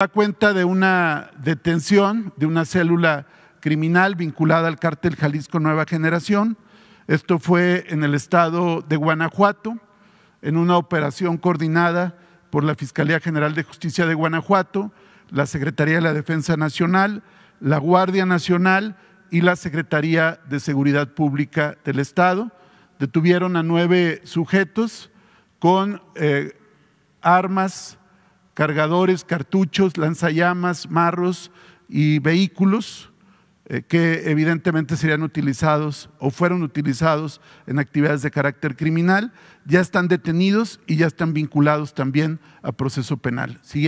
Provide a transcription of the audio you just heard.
da cuenta de una detención de una célula criminal vinculada al cártel Jalisco Nueva Generación. Esto fue en el estado de Guanajuato, en una operación coordinada por la Fiscalía General de Justicia de Guanajuato, la Secretaría de la Defensa Nacional, la Guardia Nacional y la Secretaría de Seguridad Pública del Estado. Detuvieron a nueve sujetos con eh, armas, cargadores, cartuchos, lanzallamas, marros y vehículos eh, que evidentemente serían utilizados o fueron utilizados en actividades de carácter criminal, ya están detenidos y ya están vinculados también a proceso penal. Siguiente.